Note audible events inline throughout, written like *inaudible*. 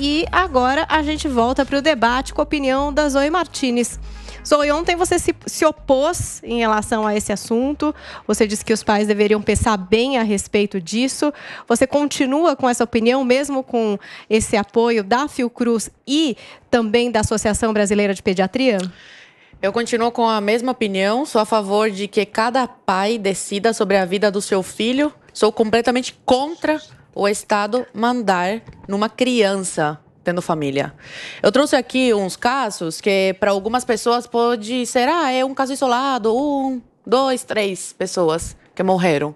E agora a gente volta para o debate com a opinião da Zoe Martinez. Zoe, ontem você se, se, opôs em relação a esse assunto. Você disse que os pais deveriam pensar bem a respeito disso. Você continua com essa opinião, mesmo com esse apoio da Fiocruz e também da Associação Brasileira de Pediatria? Eu continuo com a mesma opinião. Sou a favor de que cada pai decida sobre a vida do seu filho. Sou completamente contra o Estado mandar numa criança tendo família. Eu trouxe aqui uns casos que para algumas pessoas pode ser, ah, é um caso isolado, um, dois, três pessoas que morreram.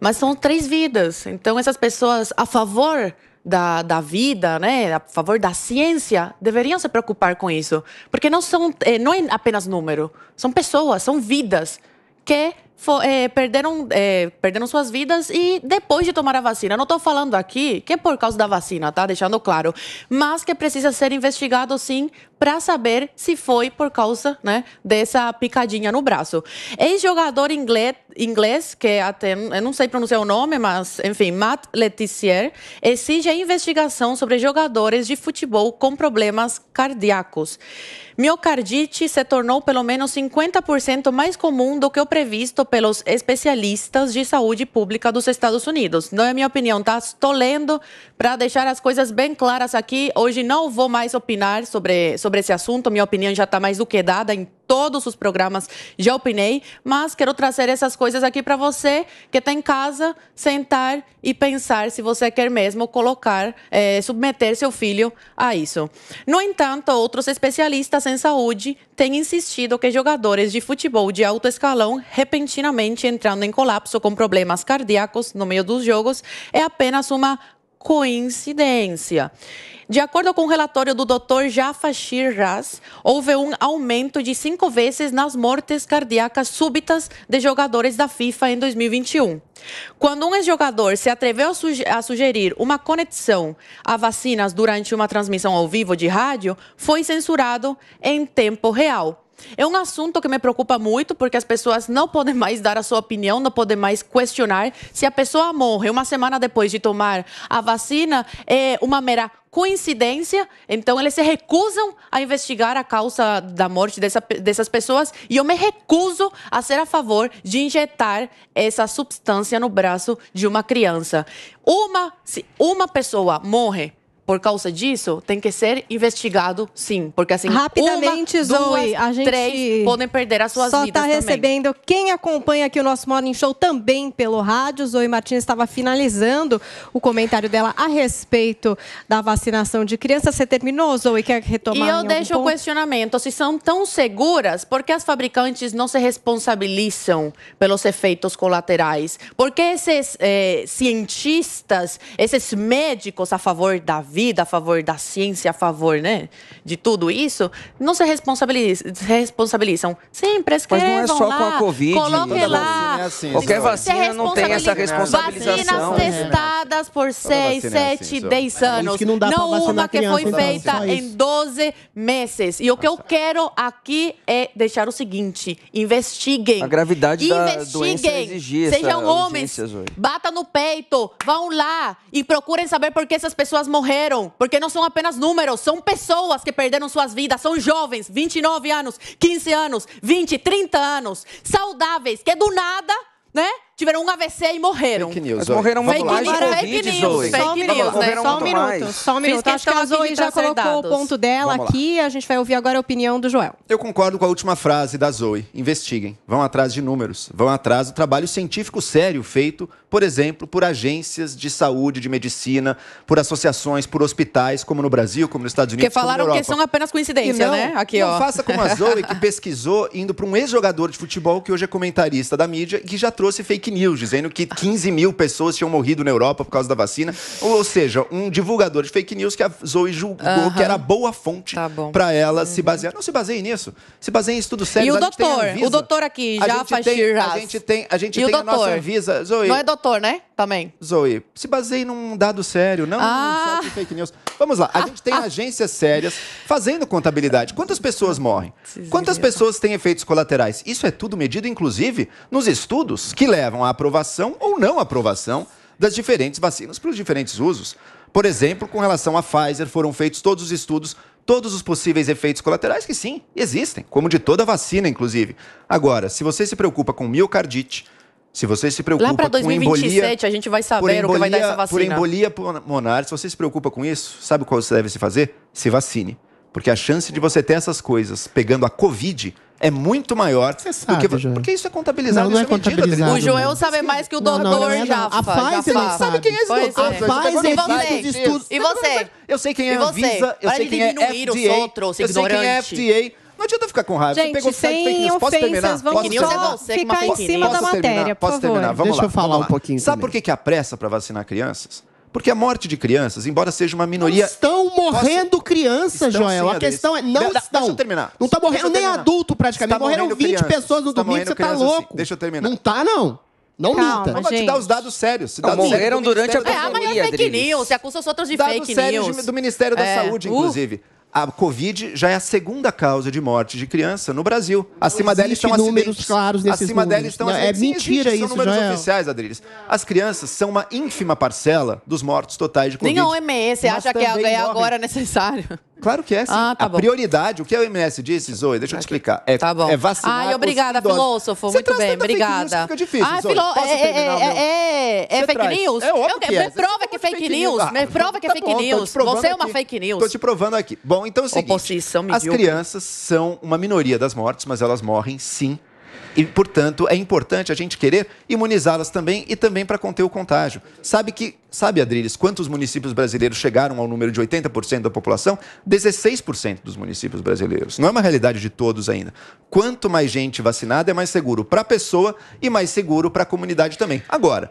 Mas são três vidas. Então essas pessoas a favor da, da vida, né, a favor da ciência, deveriam se preocupar com isso. Porque não, são, eh, não é apenas número, são pessoas, são vidas que for, é, eh, perderam, é, perderam suas vidas e depois de tomar a vacina. Não estou falando aqui que é por causa da vacina, tá? Deixando claro. Mas que precisa ser investigado, sim, para saber se foi por causa né, dessa picadinha no braço. Ex-jogador inglês inglês, que é até eu não sei pronunciar o nome, mas enfim, Matt Letizier, exige a investigação sobre jogadores de futebol com problemas cardíacos. Miocardite se tornou pelo menos 50% mais comum do que o previsto pelos especialistas de saúde pública dos Estados Unidos. Não é minha opinião, tá? Estou lendo para deixar as coisas bem claras aqui. Hoje não vou mais opinar sobre, sobre esse assunto, minha opinião já está mais do que dada em todos os programas já opinei, mas quero trazer essas coisas aqui para você que está em casa, sentar e pensar se você quer mesmo colocar, é, submeter seu filho a isso. No entanto, outros especialistas em saúde têm insistido que jogadores de futebol de alto escalão repentinamente entrando em colapso com problemas cardíacos no meio dos jogos é apenas uma coincidência. De acordo com o relatório do Dr. Jafashir Ras, houve um aumento de cinco vezes nas mortes cardíacas súbitas de jogadores da FIFA em 2021. Quando um ex-jogador se atreveu a sugerir uma conexão a vacinas durante uma transmissão ao vivo de rádio, foi censurado em tempo real. É um assunto que me preocupa muito, porque as pessoas não podem mais dar a sua opinião, não podem mais questionar. Se a pessoa morre uma semana depois de tomar a vacina, é uma mera coincidência, então eles se recusam a investigar a causa da morte dessa, dessas pessoas e eu me recuso a ser a favor de injetar essa substância no braço de uma criança. Uma, se uma pessoa morre por causa disso, tem que ser investigado sim. Porque assim, rapidamente, uma, Zoe, duas, a gente três podem perder as suas só tá vidas. Só está recebendo quem acompanha aqui o nosso Morning Show também pelo rádio. Zoe Martins estava finalizando o comentário dela a respeito da vacinação de crianças. Você terminou, Zoe? Quer retomar? E eu deixo ponto? o questionamento: se são tão seguras, por que as fabricantes não se responsabilizam pelos efeitos colaterais? Por que esses eh, cientistas, esses médicos a favor da vida? vida, a favor da ciência, a favor, né? De tudo isso, não se, responsabiliza, responsabilizam. Sempre prescrevam Mas não é só lá, com a Covid. Coloque né? Não É assim, Qualquer vacina não tem essa responsabilização. Vacinas né? testadas por 6, 7, 10 anos. Que não dá não uma que foi feita em 12 meses. E o que eu quero aqui é deixar o seguinte, investiguem. A gravidade investiguem. da doença é exigir Sejam homens, hoje. bata no peito, vão lá e procurem saber por que essas pessoas morreram perderam, porque não são apenas números, são pessoas que perderam suas vidas, são jovens, 29 anos, 15 anos, 20, 30 anos, saudáveis, que do nada, né? tiveram um AVC e morreram. Fake news. Mas morreram muito mais de Covid, Zoe. Fake news, né? Só um minuto. Só um minuto. Acho que a Zoe já colocou o ponto dela aqui. A gente vai ouvir agora a opinião do Joel. Eu concordo com a última frase da Zoe. Investiguem. Vão atrás de números. Vão atrás do trabalho científico sério feito, por exemplo, por agências de saúde, de medicina, por associações, por hospitais, como no Brasil, como nos Estados Unidos, Porque falaram que são apenas coincidência, né? Aqui, não ó. faça como a Zoe, que pesquisou indo para um ex-jogador de futebol que hoje é comentarista da mídia que já trouxe fake fake news, dizendo que 15 mil pessoas tinham morrido na Europa por causa da vacina. Ou seja, um divulgador de fake news que a Zoe julgou que era boa fonte tá para ela uhum. se basear. Não se baseie nisso. Se baseie em estudo sério. E o doutor, o doutor aqui, já faz tem, A gente tem, a gente e tem a nossa visa. Zoe. Não é doutor, né? Também. Zoe, se baseie num dado sério, não ah. num site fake news. Vamos lá, a gente tem ah, ah. agências sérias fazendo contabilidade. Quantas pessoas morrem? Quantas pessoas têm efeitos colaterais? Isso é tudo medido, inclusive, nos estudos que levam levam à aprovação ou não aprovação das diferentes vacinas para os diferentes usos. Por exemplo, com relação à Pfizer, foram feitos todos os estudos, todos os possíveis efeitos colaterais que sim, existem, como de toda vacina, inclusive. Agora, se você se preocupa com miocardite, se você se preocupa Lá embolia, a gente vai saber embolia, o que vai dar essa vacina. Por embolia pulmonar, se você se preocupa com isso, sabe qual você deve se fazer? Se vacine. Porque a chance de você ter essas coisas pegando a Covid é muito maior sabe, do que Joel. porque isso é contabilizado, não, não é, é contabilizado. O Joel sabe mais que o doutor não, é não, Jaffa. A Pfizer não sabe é. quem é esse doutor. É. A Pfizer é os estudos. E você? Eu sei quem é, é a Anvisa, eu sei quem é FDA, outros, eu sei quem é FDA. Não adianta ficar com raiva. Gente, pegou sem fake news. Posso terminar? Vamos posso só ficar em cima da matéria, Posso terminar? Vamos Deixa eu falar um pouquinho Sabe por que, que apressa para vacinar crianças? Porque a morte de crianças, embora seja uma minoria. Não estão morrendo posso... crianças, estão Joel. A questão é. Não de, estão. Deixa eu terminar. Não está morrendo nem adulto, praticamente. Está Morreram 20 crianças. pessoas no tá domingo, você está louco. Deixa eu terminar. Não está, não. Não Calma, minta. Vamos te dar os dados sérios. Não, morreram durante a pandemia. É, amanhã é fake news. Você acusa os outros de dados fake sérios news. Do Ministério da é, Saúde, uh. inclusive. Uh a Covid já é a segunda causa de morte de criança no Brasil. Acima dela estão números claros nesses Acima números. dela estão não, é acidentes. É mentira existe, isso, São números oficiais, Adriles. As crianças são uma ínfima parcela dos mortos totais de Covid. Nem a OMS acha que é, é agora necessário. Claro que é. Sim. Ah, tá a bom. prioridade, o que a OMS disse, Zoe, deixa eu te explicar. É, tá bom. É vacinar. Ai, obrigada, filósofo. muito bem, obrigada. Fica difícil. Ah, filó... É é é, é, é, é, é fake news? É óbvio eu, que é. Me prova que é fake news. me ah, prova que é tá fake news. Você é uma fake news. Tô te provando aqui. Bom, então é o seguinte: as crianças são uma minoria das mortes, mas elas morrem sim e, portanto, é importante a gente querer imunizá-las também e também para conter o contágio. Sabe que, sabe, Adriles, quantos municípios brasileiros chegaram ao número de 80% da população? 16% dos municípios brasileiros. Não é uma realidade de todos ainda. Quanto mais gente vacinada, é mais seguro para a pessoa e mais seguro para a comunidade também. Agora,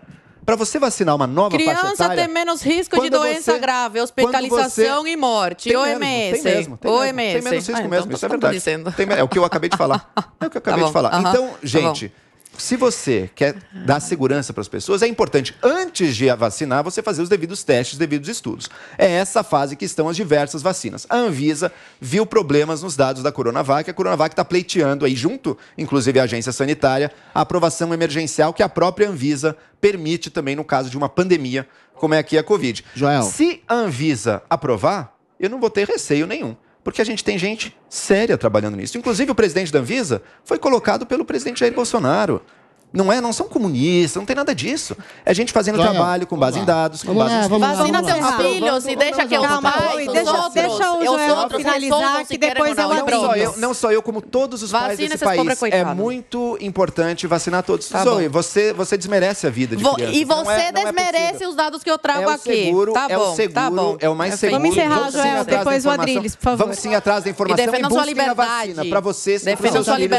para você vacinar uma nova Criança faixa etária... Criança tem menos risco de doença você, grave, hospitalização e morte. Tem OMS. É tem mesmo, tem OMS. Mesmo, é tem menos risco ah, então mesmo, isso é tá verdade. é o que eu acabei de falar. *laughs* É o que eu tá acabei de falar. Então, tá gente se você quer dar segurança para as pessoas, é importante, antes de vacinar, você fazer os devidos testes, os devidos estudos. É essa fase que estão as diversas vacinas. A Anvisa viu problemas nos dados da Coronavac, a Coronavac está pleiteando aí, junto, inclusive, a agência sanitária, a aprovação emergencial que a própria Anvisa permite também no caso de uma pandemia, como é aqui a Covid. Joel. Se a Anvisa aprovar, eu não vou ter receio nenhum porque a gente tem gente séria trabalhando nisso. Inclusive, o presidente da Anvisa foi colocado pelo presidente Jair Bolsonaro. Não é, não são comunistas, não tem nada disso. É gente fazendo Daniel, trabalho com base lá. em dados, com base é, em Vacina seus lá. filhos e deixa que eu Calma, deixa, deixa, o Joel finalizar, que depois eu abro. Não só eu, como todos os pais desse país. É muito importante vacinar todos. Tá Zoe, você, você desmerece a vida de Vou, E é, você é desmerece os dados que eu trago é aqui. Seguro, tá bom, tá bom. é o mais seguro. Vamos encerrar, Joel, depois o Adriles, por favor. Vamos sim atrás da informação e busquem a vacina. Para vocês, para seus filhos,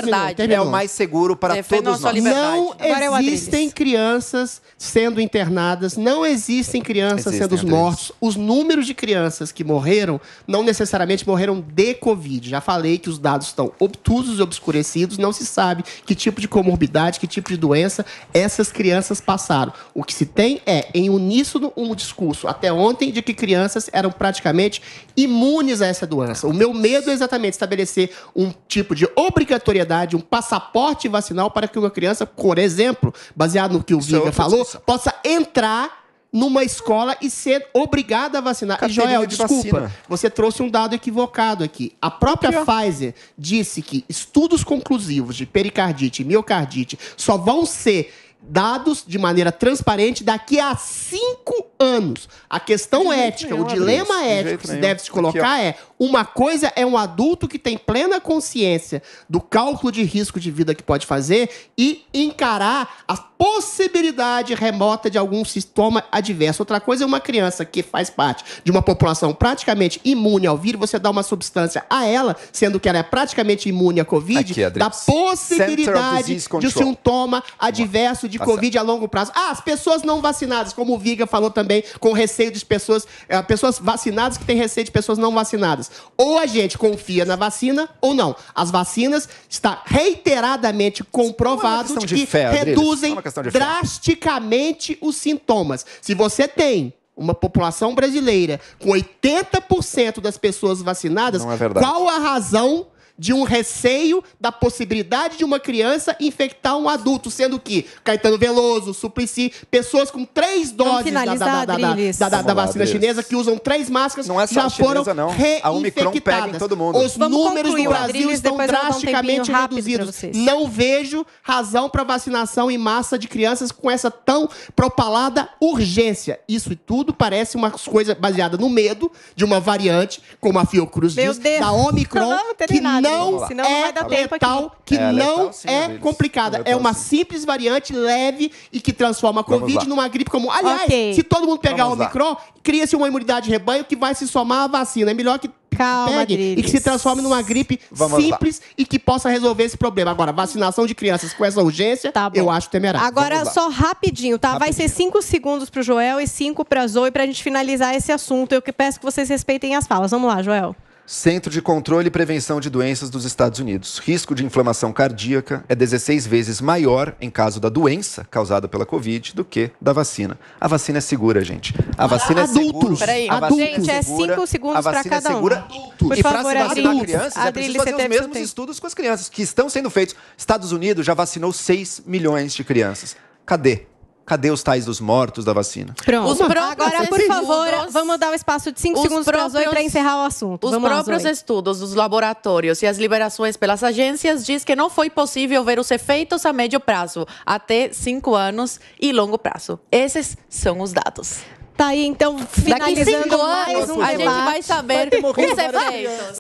é o mais seguro para todos nós não é existem crianças sendo internadas, não existem crianças existem, sendo mortas. Os números de crianças que morreram não necessariamente morreram de Covid. Já falei que os dados estão obtusos e obscurecidos, não se sabe que tipo de comorbidade, que tipo de doença essas crianças passaram. O que se tem é, em uníssono, um discurso até ontem de que crianças eram praticamente imunes a essa doença. O meu medo é exatamente estabelecer um tipo de obrigatoriedade, um passaporte vacinal para que uma criança por exemplo, baseado no que o Viga é falou, discussão. possa entrar numa escola e ser obrigada a vacinar. e Joel, de desculpa, vacina. você trouxe um dado equivocado aqui. A própria Pfizer disse que estudos conclusivos de pericardite e miocardite só vão ser dados de maneira transparente daqui a cinco anos. A questão ética, nenhum, o dilema ético que se deve se colocar Aqui, é: uma coisa é um adulto que tem plena consciência do cálculo de risco de vida que pode fazer e encarar as possibilidade remota de algum sintoma adverso. Outra coisa é uma criança que faz parte de uma população praticamente imune ao vírus, você dá uma substância a ela, sendo que ela é praticamente imune à Covid, Aqui, possibilidade de sintoma adverso de tá Covid a longo prazo. Ah, as pessoas não vacinadas, como o Viga falou também, com receio de pessoas, eh, pessoas vacinadas que têm receio de pessoas não vacinadas. Ou a gente confia na vacina ou não. As vacinas está reiteradamente é comprovado é de que fé, reduzem é questão de drasticamente os sintomas. Se você tem uma população brasileira com 80% das pessoas vacinadas, é qual a razão de um receio da possibilidade de uma criança infectar um adulto, sendo que Caetano Veloso, Suplicy, pessoas com três doses da, da, da, da, vacina chinesa que usam três máscaras não é só já foram chinesa, não. A Omicron pega em todo mundo. Os números do Brasil estão drasticamente reduzidos. Não vejo razão para vacinação em massa de crianças com essa tão propalada urgência. Isso e tudo parece uma coisa baseada no medo de uma variante, como a Fiocruz diz, da Omicron, *laughs* que não não, senão é não vai dar tempo letal, aqui. que é, não letal, sim, é deles. complicada. É, letal, é uma sim. simples variante leve e que transforma a Covid numa gripe comum. Aliás, okay. se todo mundo pegar o Omicron, cria-se uma imunidade de rebanho que vai se somar à vacina. É melhor que Calma, pegue e que se transforme numa gripe Vamos simples lá. e que possa resolver esse problema. Agora, vacinação de crianças com essa urgência, tá eu acho temerário. Agora, só rapidinho, tá? Rapidinho. Vai ser cinco segundos para o Joel e cinco para a Zoe para a gente finalizar esse assunto. Eu peço que vocês respeitem as falas. Vamos lá, Joel. Centro de Controle e Prevenção de Doenças dos Estados Unidos. Risco de inflamação cardíaca é 16 vezes maior em caso da doença causada pela Covid do que da vacina. A vacina é segura, gente. A vacina é adultos. é segura. Peraí, a adultos. é Gente, é 5 segundos para é cada um. É segura. Por e para se vacinar adultos. crianças, é Adriles, é preciso fazer os mesmos estudos com as crianças que estão sendo feitos. Estados Unidos já vacinou 6 milhões de crianças. Cadê? Cadê os tais dos mortos da vacina? Pronto. Agora, por favor, vamos dar um espaço de cinco segundos para Zoe para encerrar o assunto. Os vamos próprios lá, estudos dos laboratórios e as liberações pelas agências diz que não foi possível ver os efeitos a médio prazo, até cinco anos e longo prazo. Esses são os dados. Tá aí, então, finalizando Daqui cinco mais anos, um A debate. gente vai saber os efeitos. Né?